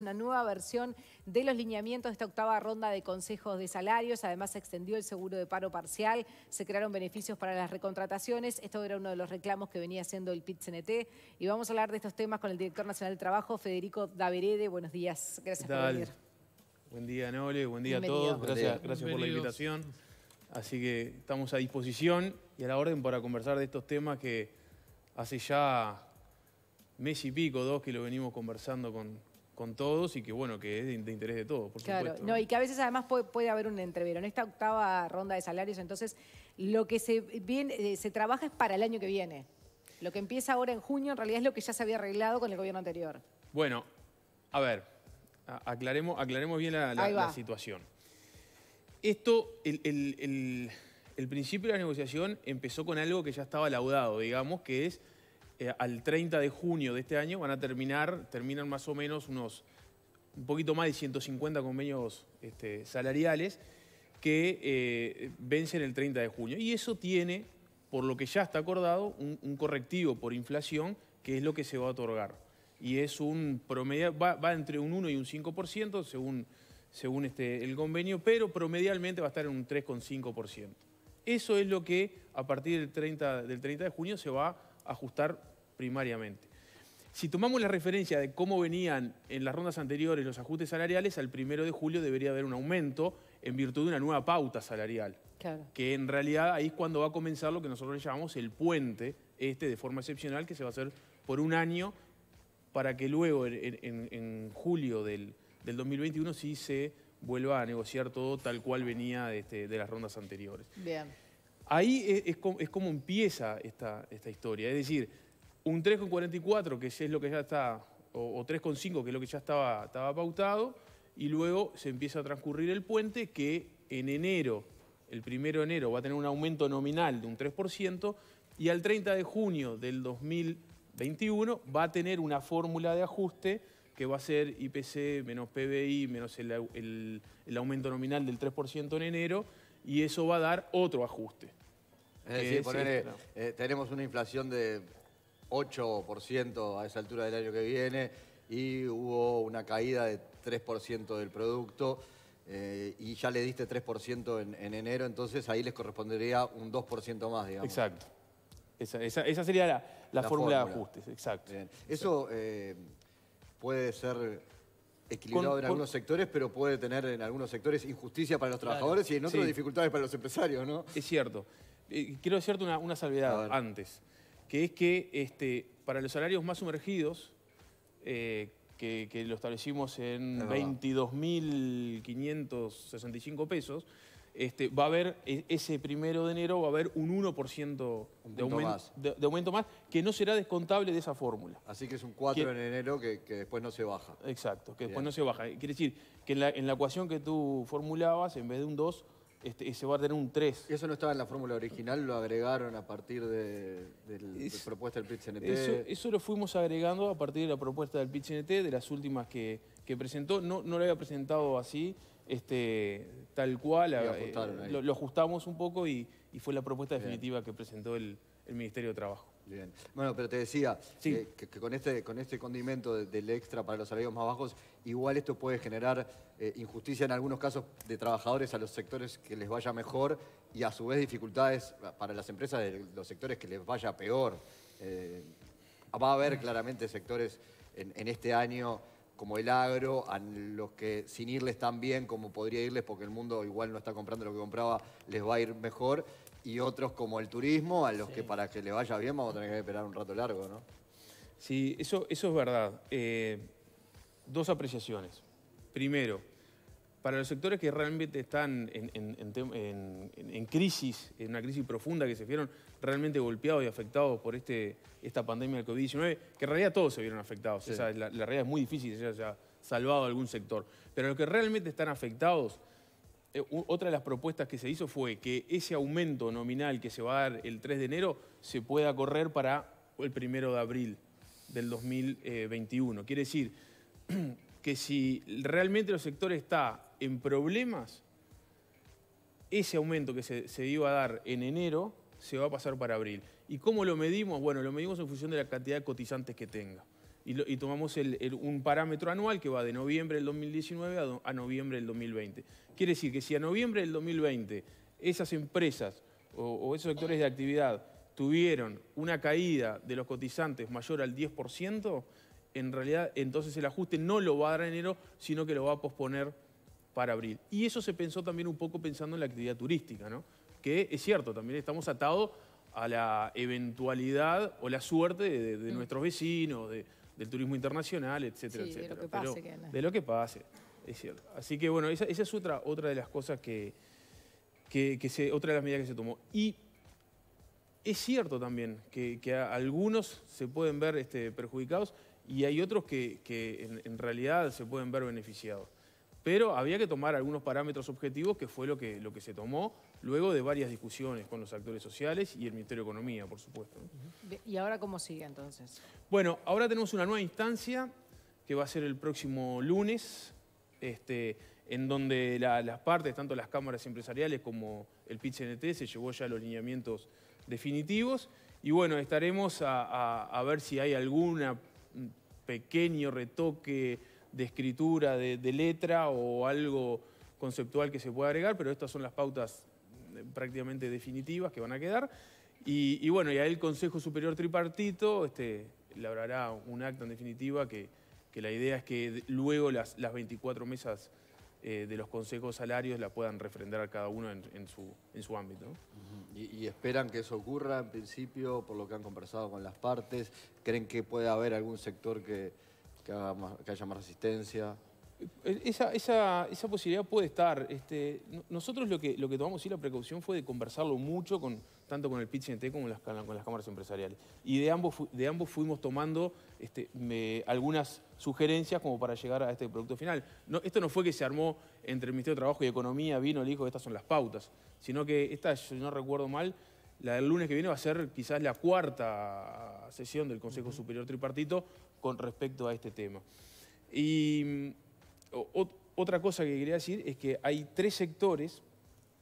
Una nueva versión de los lineamientos de esta octava ronda de consejos de salarios. Además, se extendió el seguro de paro parcial, se crearon beneficios para las recontrataciones. Esto era uno de los reclamos que venía haciendo el PIT-CNT. Y vamos a hablar de estos temas con el director nacional del trabajo, Federico Daverede. Buenos días. Gracias por venir. Buen día, Nole. Buen día a todos. Gracias, gracias por la invitación. Así que estamos a disposición y a la orden para conversar de estos temas que hace ya mes y pico, dos, que lo venimos conversando con, con todos y que bueno, que es de, interés de todos, por claro, No, y que a veces además puede, haber un entrevero. En esta octava ronda de salarios, entonces, lo que se, bien, eh, se trabaja es para el año que viene. Lo que empieza ahora en junio en realidad es lo que ya se había arreglado con el gobierno anterior. Bueno, a ver, aclaremos, aclaremos bien la, situación. Esto, el, el principio de la negociación empezó con algo que ya estaba laudado, digamos, que es eh, al 30 de junio de este año van a terminar, terminan más o menos unos, un poquito más de 150 convenios este, salariales que eh, vencen el 30 de junio. Y eso tiene, por lo que ya está acordado, un, correctivo por inflación, que es lo que se va a otorgar. Y es un promedio, va, entre un 1 y un 5%, según, según este, el convenio, pero promedialmente va a estar en un 3,5%. Eso es lo que a partir del 30, del 30 de junio se va a ajustar primariamente. Si tomamos la referencia de cómo venían en las rondas anteriores los ajustes salariales, al primero de julio debería haber un aumento en virtud de una nueva pauta salarial. Que en realidad ahí es cuando va a comenzar lo que nosotros llamamos el puente, este de forma excepcional, que se va a hacer por un año, para que luego en, julio del, 2021 sí se vuelva a negociar todo tal cual venía de, este, las rondas anteriores. Ahí es, como, empieza esta, esta, historia. Es decir, un 3,44, que es lo que ya está, o, 3,5, que es lo que ya estaba, estaba pautado, y luego se empieza a transcurrir el puente que en enero, el primero de enero, va a tener un aumento nominal de un 3%, y al 30 de junio del 2021 va a tener una fórmula de ajuste que va a ser IPC menos PBI menos el, aumento nominal del 3% en enero, y eso va a dar otro ajuste. Es este. eh, tenemos una inflación de 8% a esa altura del año que viene y hubo una caída de 3% del producto eh, y ya le diste 3% en, enero, entonces ahí les correspondería un 2% más, digamos. Exacto. Esa, sería la, fórmula, de ajustes, exacto. Eso eh, puede ser equilibrado en algunos sectores, pero puede tener en algunos sectores injusticia para los trabajadores y en otros dificultades para los empresarios, ¿no? Es cierto. Eh, quiero decirte una salvedad antes que es que este, para los salarios más sumergidos, eh, que, lo establecimos en 22.565 pesos, este, va a haber, e, ese primero de enero va a haber un 1% de, aumento, más. De, aumento más, que no será descontable de esa fórmula. Así que es un 4 en enero que, después no se baja. Exacto, que después no se baja. Quiere decir que la, en la ecuación que tú formulabas, en vez de un 2, este, va a tener un 3. Eso no estaba en la fórmula original, lo agregaron a partir de, la propuesta del pit Eso, lo fuimos agregando a partir de la propuesta del pit de las últimas que, presentó. No, no lo había presentado así, este, tal cual. Eh, lo, ajustamos un poco y, fue la propuesta definitiva que presentó el, el Ministerio de Trabajo. Bueno, pero te decía que, con, este, con este condimento del extra para los salarios más bajos, igual esto puede generar eh, injusticia en algunos casos de trabajadores a los sectores que les vaya mejor y a su vez dificultades para las empresas de los sectores que les vaya peor. Eh, va a haber claramente sectores en, en este año como el agro, a los que sin irles tan bien como podría irles porque el mundo igual no está comprando lo que compraba, les va a ir mejor y otros como el turismo, a los que para que le vaya bien vamos a tener que esperar un rato largo, ¿no? Sí, eso, eso es verdad. Eh, dos apreciaciones. Primero, para los sectores que realmente están en, crisis, en una crisis profunda, que se vieron realmente golpeados y afectados por este, esta pandemia del COVID-19, que en realidad todos se vieron afectados, la, la, realidad es muy difícil que se haya salvado algún sector, pero los que realmente están afectados eh, otra de las propuestas que se hizo fue que ese aumento nominal que se va a dar el 3 de enero se pueda correr para el 1 de abril del 2021. Quiere decir que si realmente el sector está en problemas, ese aumento que se, se iba a dar en enero se va a pasar para abril. ¿Y cómo lo medimos? Bueno, lo medimos en función de la cantidad de cotizantes que tenga y, tomamos un parámetro anual que va de noviembre del 2019 a, noviembre del 2020. Quiere decir que si a noviembre del 2020 esas empresas o, esos sectores de actividad tuvieron una caída de los cotizantes mayor al 10%, en realidad entonces el ajuste no lo va a dar enero, sino que lo va a posponer para abril. Y eso se pensó también un poco pensando en la actividad turística, ¿no? que es cierto, también estamos atados a la eventualidad o la suerte de, de mm. nuestros vecinos, de, del turismo internacional, etcétera, etcétera. De lo que pase. de lo que pase, es cierto. Así que bueno, esa, es otra, otra de las cosas que, que, se, otra de las medidas que se tomó. Y es cierto también que, algunos se pueden ver este, perjudicados y hay otros que, en, realidad se pueden ver beneficiados. Pero había que tomar algunos parámetros objetivos, que fue lo que, lo que se tomó, luego de varias discusiones con los actores sociales y el Ministerio de Economía, por supuesto. ¿Y ahora cómo sigue entonces? Bueno, ahora tenemos una nueva instancia que va a ser el próximo lunes, este, en donde las partes, tanto las cámaras empresariales como el pit se llevó ya los lineamientos definitivos. Y bueno, estaremos a, ver si hay algún pequeño retoque de escritura, de, de letra o algo conceptual que se pueda agregar, pero estas son las pautas prácticamente definitivas que van a quedar. Y, bueno, y ahí el Consejo Superior Tripartito este, labrará un acto en definitiva que, que la idea es que luego las, 24 mesas eh, de los consejos salarios la puedan refrendar cada uno en, su, en su ámbito. ¿Y, esperan que eso ocurra en principio, por lo que han conversado con las partes? ¿Creen que puede haber algún sector que, que haya más resistencia? Esa, esa, posibilidad puede estar. Este, nosotros lo que, lo que tomamos sí la precaución fue de conversarlo mucho, con, tanto con el pitch como con las, con las cámaras empresariales. Y de ambos, de ambos fuimos tomando este, algunas sugerencias como para llegar a este producto final. esto no fue que se armó entre el Ministerio de Trabajo y Economía, vino, el hijo, estas son las pautas, sino que esta, si no recuerdo mal, la del lunes que viene va a ser quizás la cuarta sesión del Consejo Superior Tripartito con respecto a este tema. Y otra cosa que quería decir es que hay tres sectores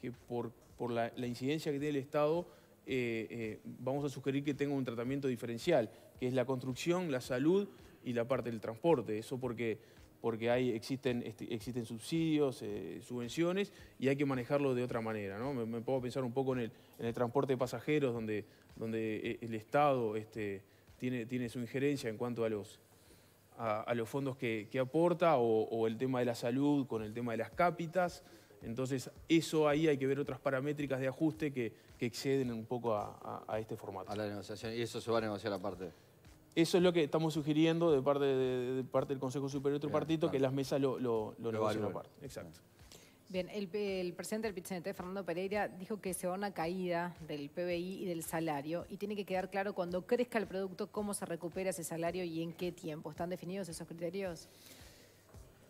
que por, por la, incidencia que tiene el Estado eh, eh, vamos a sugerir que tenga un tratamiento diferencial, que es la construcción, la salud y la parte del transporte. Eso porque, porque hay, existen, este, existen subsidios, eh, subvenciones y hay que manejarlo de otra manera. ¿no? Me, puedo pensar un poco en el, en el transporte de pasajeros, donde, donde el Estado este, tiene, tiene su injerencia en cuanto a los a, los fondos que, aporta o, el tema de la salud con el tema de las cápitas. Entonces, eso ahí hay que ver otras paramétricas de ajuste que, exceden un poco a, este formato. A la negociación, y eso se va a negociar aparte. Eso es lo que estamos sugiriendo de parte, de, parte del Consejo Superior otro partido, que las mesas lo, lo, negocian aparte. Exacto. Bien, el, presidente del PITCNT, Fernando Pereira, dijo que se va una caída del PBI y del salario y tiene que quedar claro cuando crezca el producto cómo se recupera ese salario y en qué tiempo. ¿Están definidos esos criterios?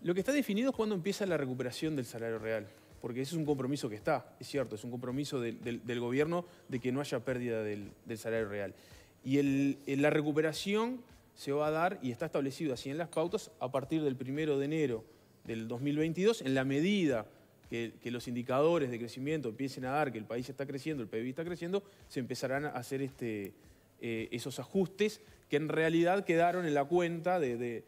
Lo que está definido es cuándo empieza la recuperación del salario real, porque ese es un compromiso que está, es cierto, es un compromiso del, gobierno de que no haya pérdida del, salario real. Y la recuperación se va a dar, y está establecido así en las pautas, a partir del primero de enero del 2022, en la medida que, los indicadores de crecimiento empiecen a dar que el país está creciendo, el PBI está creciendo, se empezarán a hacer este, eh, esos ajustes que en realidad quedaron en la cuenta de,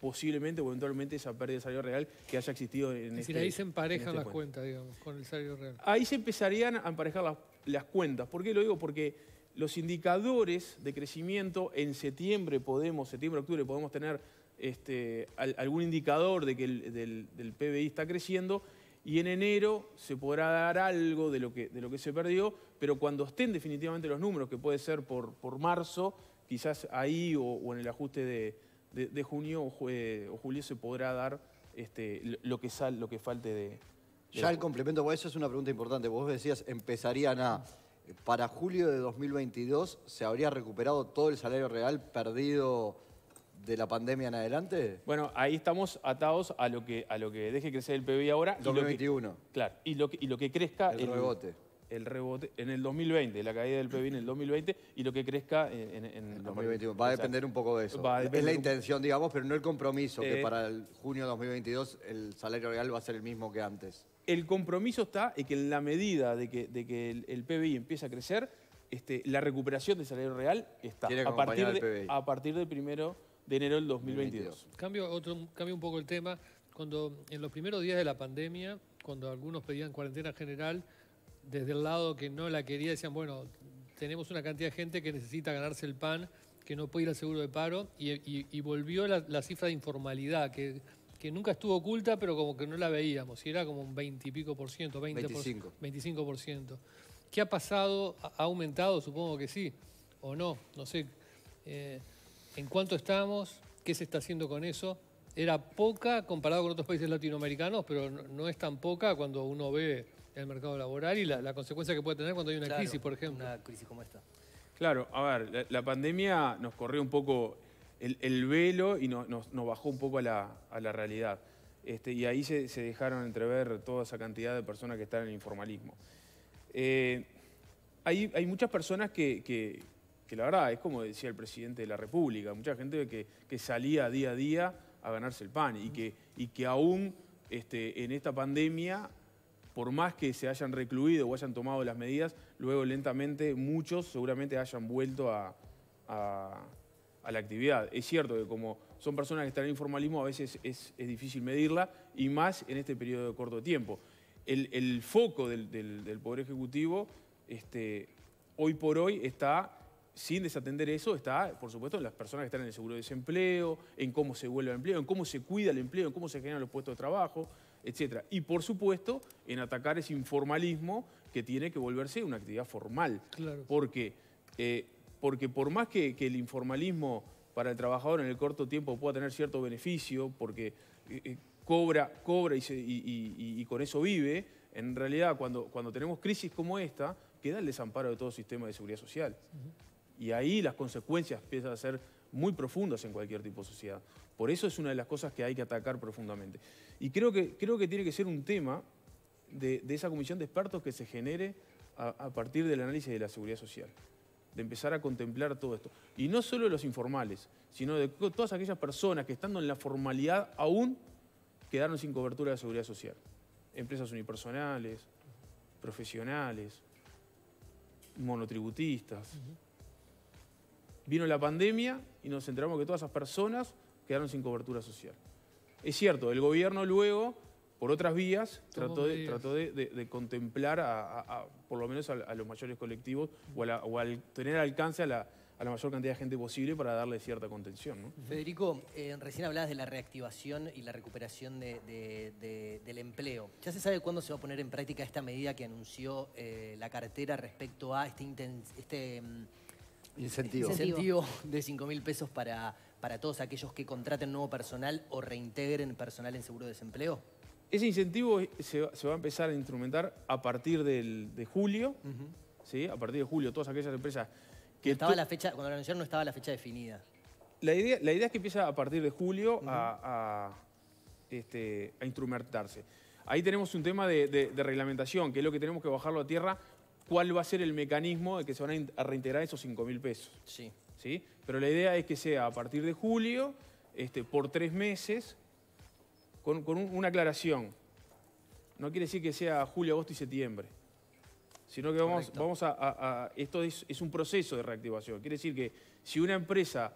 posiblemente o eventualmente esa pérdida de salario real que haya existido en es decir, este- ahí se emparejan este las cuentas, digamos, con el salario real. Ahí se empezarían a emparejar las, cuentas. ¿Por qué lo digo? Porque los indicadores de crecimiento en septiembre podemos, septiembre, octubre, podemos tener este, algún indicador de que el, PBI está creciendo y en enero se podrá dar algo de lo que, se perdió, pero cuando estén definitivamente los números, que puede ser por, marzo, quizás ahí o, en el ajuste de, junio o, julio se podrá dar este, lo, que sal, lo que falte de... ya el, complemento, para eso es una pregunta importante. Vos decías, empezarían a... Para julio de 2022 se habría recuperado todo el salario real perdido de la pandemia en adelante? Bueno, ahí estamos atados a lo que, a lo que deje crecer el PBI ahora. 2021. claro, y lo que, lo que crezca... El, rebote. El rebote en el 2020, la caída del PBI en el 2020 y lo que crezca en... el 2021. Va a depender un poco de eso. Es la intención, digamos, pero no el compromiso, que eh, para junio de 2022 el salario real va a ser el mismo que antes. El compromiso está en que en la medida de que, de que el, PBI empieza a crecer, este, la recuperación del salario real está a partir, de, a partir del primero de enero del 2022. Cambio, otro, cambio un poco el tema. Cuando en los primeros días de la pandemia, cuando algunos pedían cuarentena general, desde el lado que no la quería decían, bueno, tenemos una cantidad de gente que necesita ganarse el pan, que no puede ir al seguro de paro, y, volvió la, cifra de informalidad, que, que nunca estuvo oculta, pero como que no la veíamos, y era como un 20 y pico por ciento, 25. Por, ciento. ¿Qué ha pasado? ¿Ha aumentado? Supongo que sí, o no, no sé. Eh, ¿En cuánto estamos? ¿Qué se está haciendo con eso? Era poca comparado con otros países latinoamericanos, pero no, es tan poca cuando uno ve el mercado laboral y la, consecuencia que puede tener cuando hay una crisis, por ejemplo. Una crisis como esta. Claro, a ver, la, pandemia nos corrió un poco el, velo y nos, bajó un poco a la, realidad. Este, y ahí se, dejaron entrever toda esa cantidad de personas que están en el informalismo. Eh, hay, muchas personas que que la verdad es como decía el presidente de la República, mucha gente que, que salía día a día a ganarse el pan y que, y que aún este, en esta pandemia, por más que se hayan recluido o hayan tomado las medidas, luego lentamente muchos seguramente hayan vuelto a, a, la actividad. Es cierto que como son personas que están en informalismo, a veces es, difícil medirla y más en este periodo de corto tiempo. El, foco del, Poder Ejecutivo este, hoy por hoy está sin desatender eso está, por supuesto, en las personas que están en el seguro de desempleo, en cómo se vuelve al empleo, en cómo se cuida el empleo, en cómo se generan los puestos de trabajo, etc. Y, por supuesto, en atacar ese informalismo que tiene que volverse una actividad formal. Claro. Porque, eh, porque por más que, el informalismo para el trabajador en el corto tiempo pueda tener cierto beneficio, porque eh, eh, cobra, cobra y, con eso vive, en realidad cuando, cuando tenemos crisis como esta, queda el desamparo de todo sistema de seguridad social. Y ahí las consecuencias empiezan a ser muy profundas en cualquier tipo de sociedad. Por eso es una de las cosas que hay que atacar profundamente. Y creo que, creo que tiene que ser un tema de, esa comisión de expertos que se genere a, partir del análisis de la seguridad social. De empezar a contemplar todo esto. Y no solo los informales, sino de todas aquellas personas que estando en la formalidad aún quedaron sin cobertura de seguridad social. Empresas unipersonales, profesionales, monotributistas. Vino la pandemia y nos enteramos que todas esas personas quedaron sin cobertura social. Es cierto, el gobierno luego, por otras vías, trató de, trató de, contemplar a, por lo menos a, los mayores colectivos o, al tener alcance a la, mayor cantidad de gente posible para darle cierta contención. Federico, eh, recién hablabas de la reactivación y la recuperación del empleo. ¿Ya se sabe cuándo se va a poner en práctica esta medida que anunció eh, la cartera respecto a este, este mm, Incentivo. Incentivo de 5 mil pesos para, para todos aquellos que contraten nuevo personal o reintegren personal en seguro de desempleo. Ese incentivo se, va a empezar a instrumentar a partir de julio. ¿sí? A partir de julio, todas aquellas empresas que... Estaba la fecha, cuando lo anunciaron no estaba la fecha definida. La idea, la idea es que empieza a partir de julio a, este, a, instrumentarse. Ahí tenemos un tema de reglamentación, que es lo que tenemos que bajarlo a tierra cuál va a ser el mecanismo de que se van a reintegrar esos 5 mil pesos. Sí. sí. Pero la idea es que sea a partir de julio, este, por tres meses, con, una aclaración. No quiere decir que sea julio, agosto y septiembre. Sino que vamos, vamos a, Esto es, un proceso de reactivación. Quiere decir que si una empresa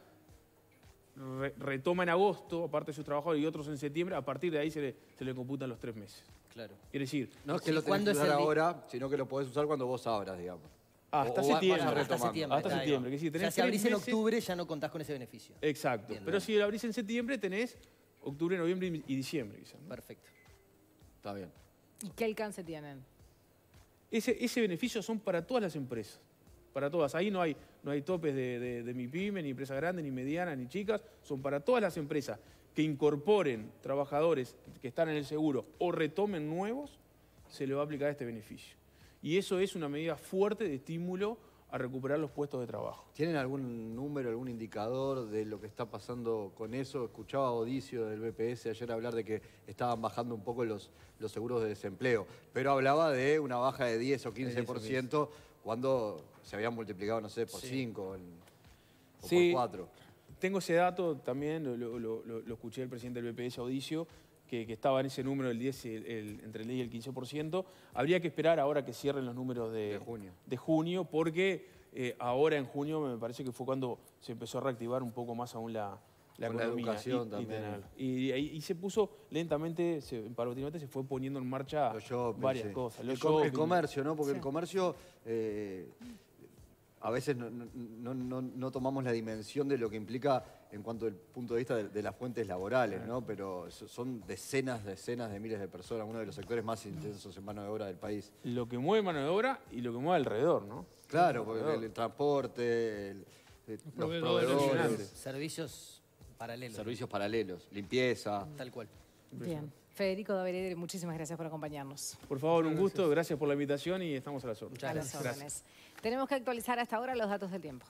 retoma en agosto, aparte de sus trabajadores y otros en septiembre, a partir de ahí se le computan los tres meses. Claro. Quiere decir, No es que lo tenés usar ahora, sino que lo podés usar cuando vos abras, digamos. Ah, hasta septiembre. Hasta septiembre. Hasta si abrís en octubre ya no contás con ese beneficio. Exacto. Pero si lo abrís en septiembre, tenés octubre, noviembre y diciembre, Perfecto. Está bien. ¿Y qué alcance tienen? Ese, ese beneficio son para todas las empresas. Para todas. Ahí no hay no hay topes de, de, ni empresa grande, ni mediana, ni chicas, son para todas las empresas que incorporen trabajadores que están en el seguro o retomen nuevos, se le va a aplicar este beneficio. Y eso es una medida fuerte de estímulo a recuperar los puestos de trabajo. ¿Tienen algún número, algún indicador de lo que está pasando con eso? Escuchaba a Odicio del BPS ayer hablar de que estaban bajando un poco los, los seguros de desempleo, pero hablaba de una baja de 10 o 15% cuando se habían multiplicado, no sé, por cinco o por cuatro. Tengo ese dato también, lo, escuché el presidente del BPS, Audicio, que, estaba en ese número del 10, entre el 10 y el 15%. Habría que esperar ahora que cierren los números de, junio. porque eh, ahora en junio me parece que fue cuando se empezó a reactivar un poco más aún la, la educación y, también. Y, se puso lentamente, se, se fue poniendo en marcha varias cosas. El, comercio, ¿no? Porque el comercio... Eh, a veces no, tomamos la dimensión de lo que implica en cuanto al punto de vista de, las fuentes laborales, ¿no? Pero son decenas, decenas de miles de personas, uno de los sectores más intensos en mano de obra del país. Lo que mueve mano de obra y lo que mueve alrededor, ¿no? Claro, porque el, transporte, el, eh, los proveedores. Servicios paralelos. Servicios paralelos, limpieza. Tal cual. Bien. Federico Davereder, muchísimas gracias por acompañarnos. Por favor, un gusto, gracias por la invitación y estamos a las órdenes. gracias. A las órdenes. Tenemos que actualizar hasta ahora los datos del tiempo.